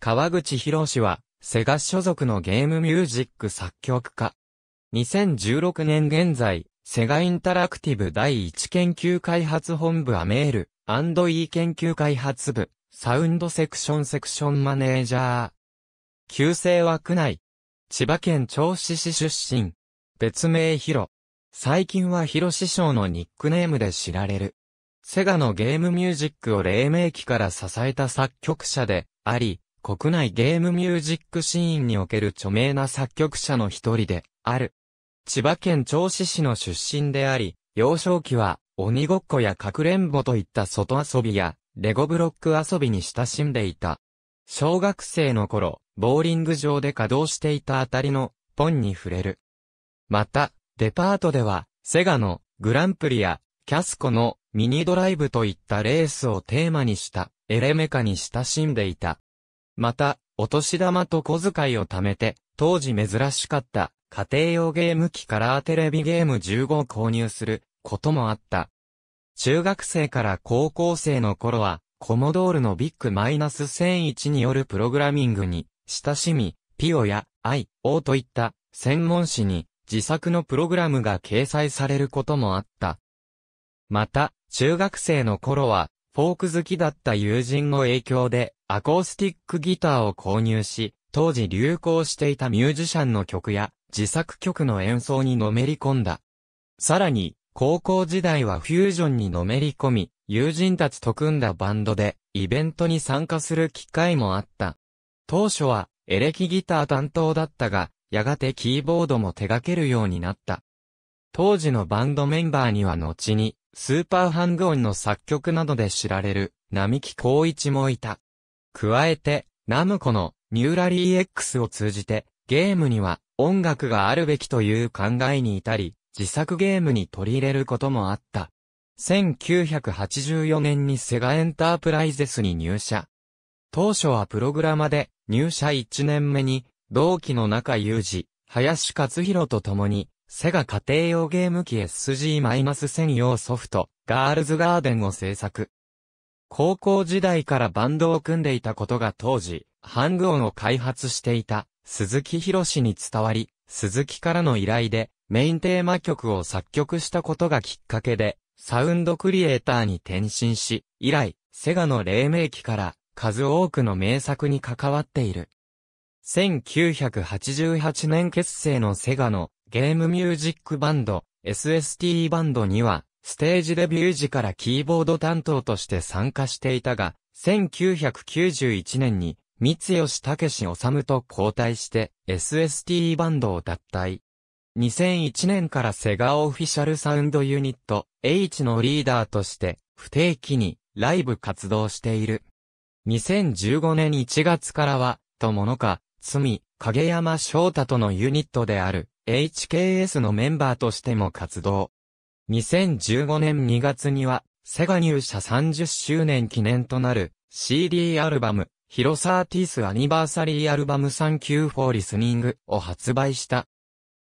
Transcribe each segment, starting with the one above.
川口博氏は、セガ所属のゲームミュージック作曲家。2016年現在、セガインタラクティブ第1研究開発本部アメール、&E 研究開発部、サウンドセクションセクションマネージャー。旧姓は区内。千葉県銚子市出身。別名ヒロ。最近はヒロ師匠のニックネームで知られる。セガのゲームミュージックを黎明期から支えた作曲者であり、国内ゲームミュージックシーンにおける著名な作曲者の一人である。千葉県銚子市の出身であり、幼少期は鬼ごっこやかくれんぼといった外遊びやレゴブロック遊びに親しんでいた。小学生の頃、ボーリング場で稼働していたあたりのポンに触れる。また、デパートでは、セガのグランプリやキャスコのミニドライブといったレースをテーマにしたエレメカに親しんでいた。また、お年玉と小遣いを貯めて、当時珍しかった家庭用ゲーム機カラーテレビゲーム15を購入することもあった。中学生から高校生の頃は、コモドールのビッグマイナス1001によるプログラミングに親しみ、ピオや IO といった専門誌に自作のプログラムが掲載されることもあった。また、中学生の頃は、フォーク好きだった友人の影響で、アコースティックギターを購入し、当時流行していたミュージシャンの曲や自作曲の演奏にのめり込んだ。さらに、高校時代はフュージョンにのめり込み、友人たちと組んだバンドで、イベントに参加する機会もあった。当初は、エレキギター担当だったが、やがてキーボードも手掛けるようになった。当時のバンドメンバーには後に、スーパーハングオンの作曲などで知られる、並木光一もいた。加えて、ナムコのニューラリー X を通じて、ゲームには音楽があるべきという考えに至り、自作ゲームに取り入れることもあった。1984年にセガエンタープライゼスに入社。当初はプログラマで入社1年目に同期の中裕二、林勝弘と共にセガ家庭用ゲーム機 SG-1000 用ソフトガールズガーデンを制作。高校時代からバンドを組んでいたことが当時、ハングオンを開発していた鈴木博士に伝わり、鈴木からの依頼でメインテーマ曲を作曲したことがきっかけで、サウンドクリエイターに転身し、以来、セガの黎明期から数多くの名作に関わっている。1988年結成のセガのゲームミュージックバンド、SST バンドには、ステージデビュー時からキーボード担当として参加していたが、1991年に、三吉武志治と交代して SST バンドを脱退。2001年からセガオフィシャルサウンドユニット H のリーダーとして不定期にライブ活動している。2015年1月からは、とものか、罪、影山翔太とのユニットである HKS のメンバーとしても活動。2015年2月には、セガ入社30周年記念となる CD アルバム、ヒロサーティスアニバーサリーアルバムサンキューフォーリスニングを発売した。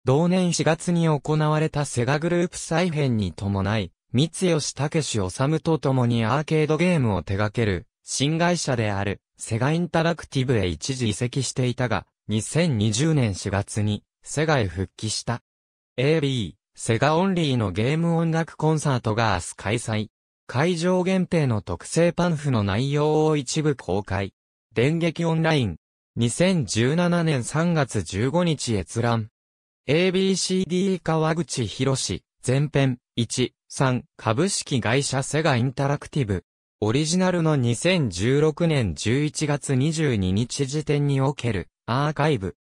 同年4月に行われたセガグループ再編に伴い、三吉武史治と共にアーケードゲームを手掛ける、新会社である、セガインタラクティブへ一時移籍していたが、2020年4月に、セガへ復帰した。AB、セガオンリーのゲーム音楽コンサートが明日開催。会場限定の特製パンフの内容を一部公開。電撃オンライン。2017年3月15日閲覧。ABCD 川口博士、前編、1、3、株式会社セガインタラクティブ。オリジナルの2016年11月22日時点におけるアーカイブ。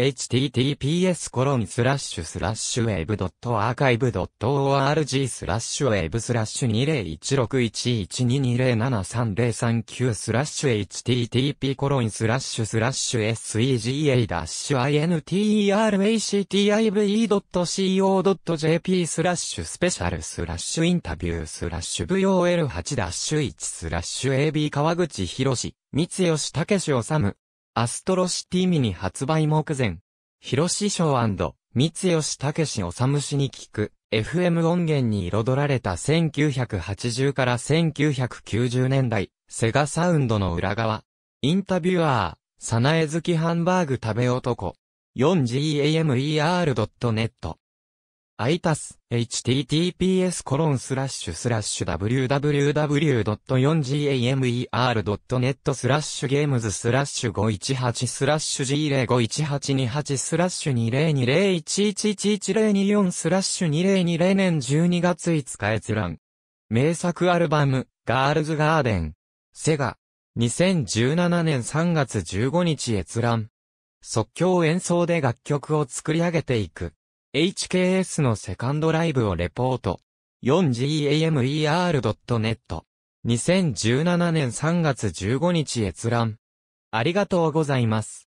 https コロンスラッシュスラッシュウェブドットアーカイブドット org スラッシュウェブスラッシュ20161122073039スラッシュ http コロンスラッシュスラッシュ sega ダッシュ interactive.co.jp スラッシュスペシャルスラッシュインタビュースラッシュ vol8 ダッシュ1スラッシュ ab 川口博史三吉武史治アストロシティミニ発売目前、広志賞三吉武治氏に聞く、FM 音源に彩られた1980から1990年代、セガサウンドの裏側。インタビュアー、さなえずきハンバーグ食べ男。4GAMER.net アイタス、https コロンスラッシュスラッシュ www.4gamer.net スラッシュゲームズスラッシュ518スラッシュ G05828 スラッシュ2 0 2 0 1 1 1 1 0 2 4スラッシュ2020年12月5日閲覧。名作アルバム、ガールズガーデン。セガ。2017年3月15日閲覧。即興演奏で楽曲を作り上げていく。HKS のセカンドライブをレポート。4gamer.net。2017年3月15日閲覧。ありがとうございます。